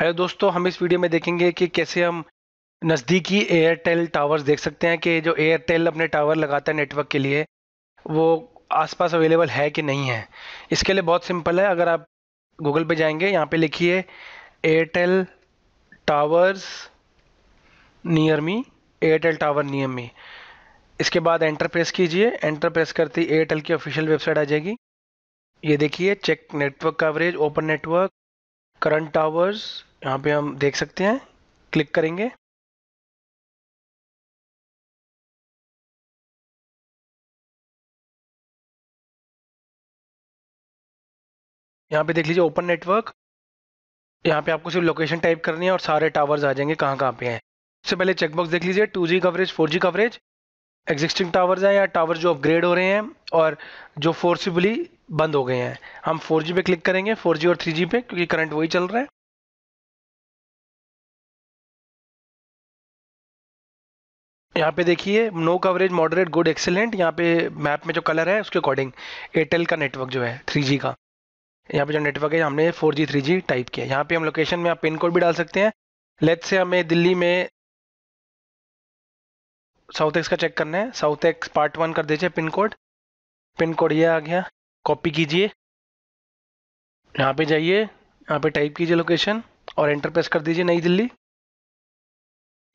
hello दोस्तों हम इस वीडियो में देखेंगे कि कैसे हम नज़दीकी एयरटेल टावर्स देख सकते हैं कि जो एयरटेल अपने टावर लगाता है नेटवर्क के लिए वो आसपास अवेलेबल है कि नहीं है इसके लिए बहुत सिंपल है अगर आप गूगल पे जाएंगे यहाँ पे लिखिए Airtel towers near me Airtel tower near me इसके बाद एंटर प्रेस कीजिए एंटर प्रेस करते एयरटेल की ऑफिशियल वेबसाइट आ जाएगी ये देखिए check network coverage open network current towers यहाँ पे हम देख सकते हैं क्लिक करेंगे यहाँ पे देख लीजिए ओपन नेटवर्क यहाँ पे आपको सिर्फ लोकेशन टाइप करनी है और सारे टावर्स आ जाएंगे कहाँ कहाँ पे हैं सबसे पहले चेकबॉक्स देख लीजिए 2G coverage 4G coverage existing towers हैं या टावर जो अपग्रेड हो रहे हैं और जो फोर्सिबली बंद हो गए हैं हम 4G पे क्लिक करेंगे 4G और 3G पे क्योंकि करंट वही चल रहा है यहाँ पे देखिए no coverage moderate good excellent यहाँ पे मैप में जो कलर है उसके अकॉर्डिंग एयरटेल का नेटवर्क जो है 3G का यहाँ पे जो नेटवर्क है हमने 4G 3G टाइप किया यहाँ पे हम लोकेशन में आप पिन कोड भी डाल सकते हैं लेट से हमें दिल्ली में साउथ एक्स का चेक करना है साउथ एक्स पार्ट वन कर दीजिए पिन कोड पिन कोड ये आ गया कॉपी कीजिए यहाँ पे जाइए यहाँ पे टाइप कीजिए लोकेशन और एंटर प्रेस कर दीजिए नई दिल्ली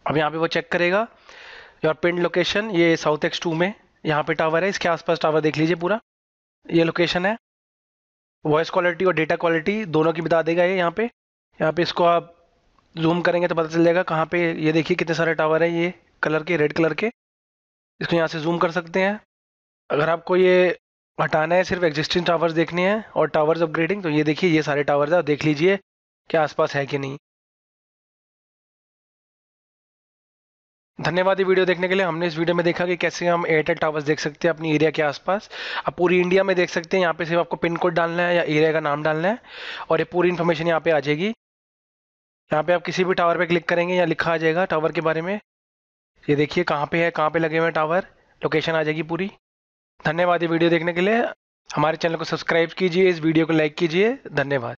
अब यहाँ पे वो चेक करेगा योर पिन लोकेशन ये साउथ एक्स टू में यहाँ पे टावर है इसके आसपास टावर देख लीजिए पूरा ये लोकेशन है वॉइस क्वालिटी और डेटा क्वालिटी दोनों की बता देगा ये यहाँ पे यहाँ पे इसको आप जूम करेंगे तो पता चल जाएगा कहाँ पे ये देखिए कितने सारे टावर हैं ये कलर के रेड कलर के इसको यहाँ से जूम कर सकते हैं अगर आपको ये हटाना है सिर्फ एग्जिस्टिंग टावर्स देखने हैं और टावर्स अपग्रेडिंग तो ये देखिए ये सारे टावर्स हैं देख लीजिए क्या आसपास है कि नहीं धन्यवाद ये वीडियो देखने के लिए हमने इस वीडियो में देखा कि कैसे हम एयरटेल टावर्स देख सकते हैं अपनी एरिया के आसपास आप पूरी इंडिया में देख सकते हैं यहाँ पे सिर्फ आपको पिन कोड डालना है या एरिया का नाम डालना है और ये पूरी इन्फॉर्मेशन यहाँ पे आ जाएगी यहाँ पे आप किसी भी टावर पे क्लिक करेंगे या लिखा आ जाएगा टावर के बारे में ये देखिए कहाँ पे है कहाँ पे लगे हुए टावर लोकेशन आ जाएगी पूरी धन्यवाद ये वीडियो देखने के लिए हमारे चैनल को सब्सक्राइब कीजिए इस वीडियो को लाइक कीजिए धन्यवाद